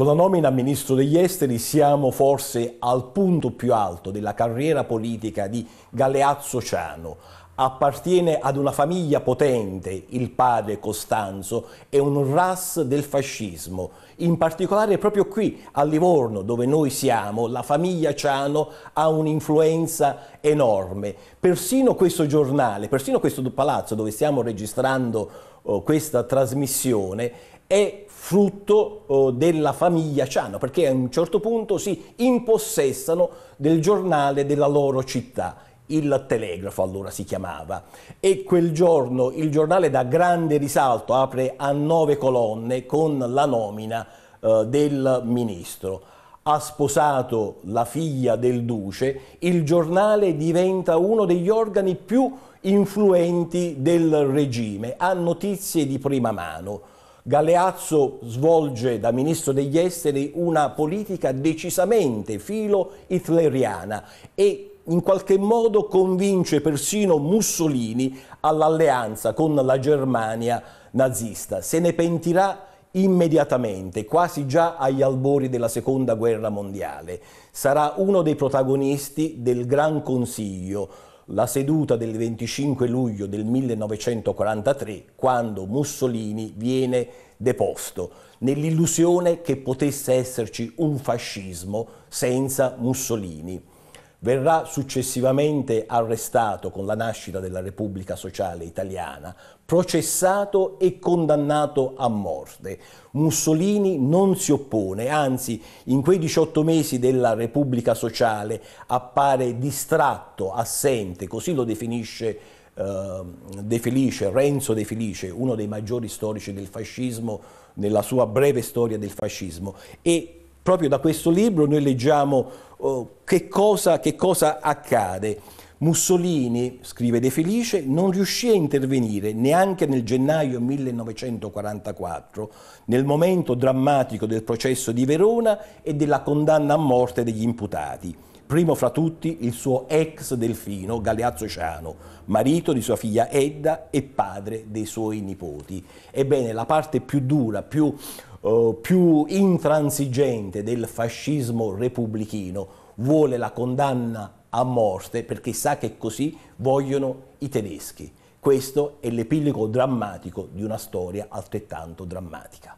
Con la nomina a ministro degli esteri siamo forse al punto più alto della carriera politica di Galeazzo Ciano. Appartiene ad una famiglia potente, il padre Costanzo, e un ras del fascismo. In particolare proprio qui, a Livorno, dove noi siamo, la famiglia Ciano ha un'influenza enorme. Persino questo giornale, persino questo palazzo dove stiamo registrando oh, questa trasmissione è frutto oh, della famiglia Ciano, perché a un certo punto si impossessano del giornale della loro città il Telegrafo allora si chiamava e quel giorno il giornale da grande risalto apre a nove colonne con la nomina eh, del ministro. Ha sposato la figlia del duce, il giornale diventa uno degli organi più influenti del regime, ha notizie di prima mano. Galeazzo svolge da ministro degli esteri una politica decisamente filo-hitleriana e in qualche modo convince persino Mussolini all'alleanza con la Germania nazista. Se ne pentirà immediatamente, quasi già agli albori della seconda guerra mondiale. Sarà uno dei protagonisti del Gran Consiglio, la seduta del 25 luglio del 1943, quando Mussolini viene deposto, nell'illusione che potesse esserci un fascismo senza Mussolini verrà successivamente arrestato con la nascita della Repubblica Sociale Italiana, processato e condannato a morte. Mussolini non si oppone, anzi in quei 18 mesi della Repubblica Sociale appare distratto, assente, così lo definisce ehm, De Felice, Renzo De Felice, uno dei maggiori storici del fascismo nella sua breve storia del fascismo e Proprio da questo libro noi leggiamo oh, che, cosa, che cosa accade. Mussolini, scrive De Felice, non riuscì a intervenire neanche nel gennaio 1944, nel momento drammatico del processo di Verona e della condanna a morte degli imputati. Primo fra tutti il suo ex delfino Galeazzo Ciano, marito di sua figlia Edda e padre dei suoi nipoti. Ebbene, la parte più dura, più eh, più intransigente del fascismo repubblichino vuole la condanna a morte perché sa che così vogliono i tedeschi. Questo è l'epilogo drammatico di una storia altrettanto drammatica.